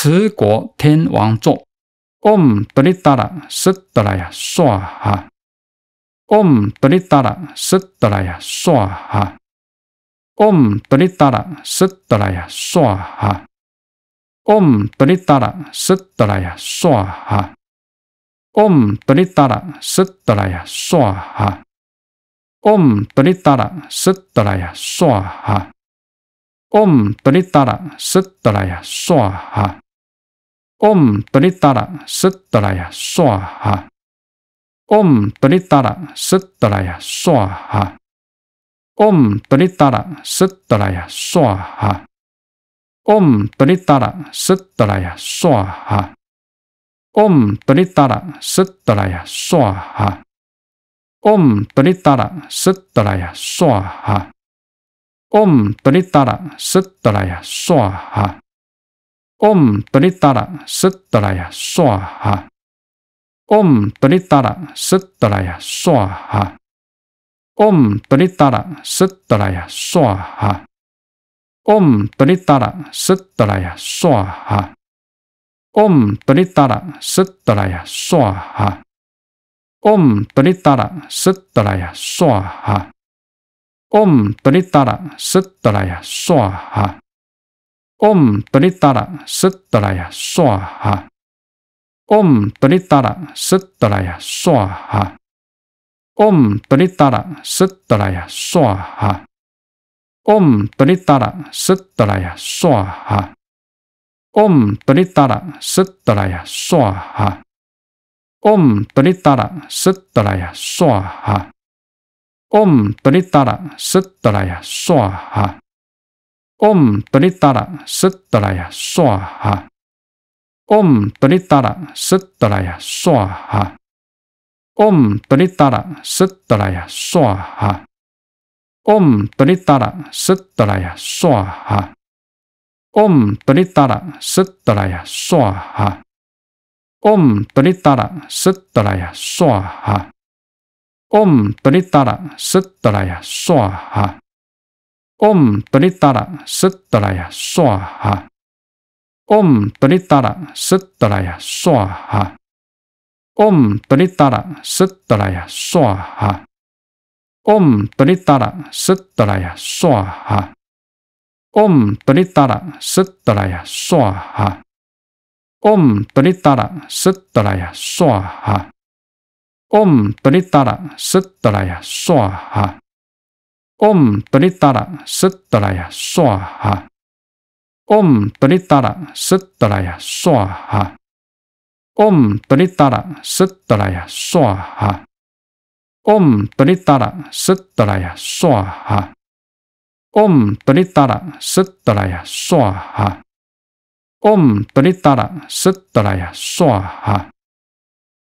慈国天王座，Om Dridala Sridala Sha Ha。Om Dridala Sridala Sha Ha。Om Dridala Sridala Sha Ha。Om Dridala Sridala Sha Ha。Om Dridala Sridala Sha Ha。Om Dridala Sridala Sha Ha。Om Dridala Sridala Sha Ha。Om Tritara Setelaya Swaha. Om Tritara Setelaya Swaha. Om Tritara Setelaya Swaha. Om Tritara Setelaya Swaha. Om Tritara Setelaya Swaha. Om Tritara Setelaya Swaha. Om Tritara Setelaya Swaha. Om Tritara Setelaya Swaha. Om Tritara Setelaya Swaha. Om Tritara Setelaya Swaha. Om Tritara Setelaya Swaha. Om Tritara Setelaya Swaha. Om Tritara Setelaya Swaha. Om Tritara Setelaya Swaha. Om Tritara Setelaya Swaha. Om Tritara Setelaya Swaha. Om Tritara Setelaya Swaha. Om Tritara Setelaya Swaha. Om Tritara Setelaya Swaha. Om Tritara Setelaya Swaha. Om Tritara Setelaya Swaha. Om Tritara Setelaya Swaha. Om Tritara Setelaya Swaha. Om Tritara Setelaya Swaha. Om Tritara Setelaya Swaha. Om Tritara Setelaya Swaha. Om Tritara Setelaya Swaha. Om Tritara Setelaya Swaha. Om Tritara Setelaya Swaha. Om Tritara Setelaya Swaha. Om Tritara Setelaya Swaha. Om Tritara Setelaya Swaha. Om Tritara Setelaya Swaha. Om Tritara Setelaya Swaha. Om Tritara Setelaya Swaha. Om Tritara Setelaya Swaha. Om Tritara Setelaya Swaha. Om Tritara Setelaya Swaha. Om Tritara Setelaya Swaha. Om Tritara Setelaya Swaha. Om Tritara Setelaya Swaha.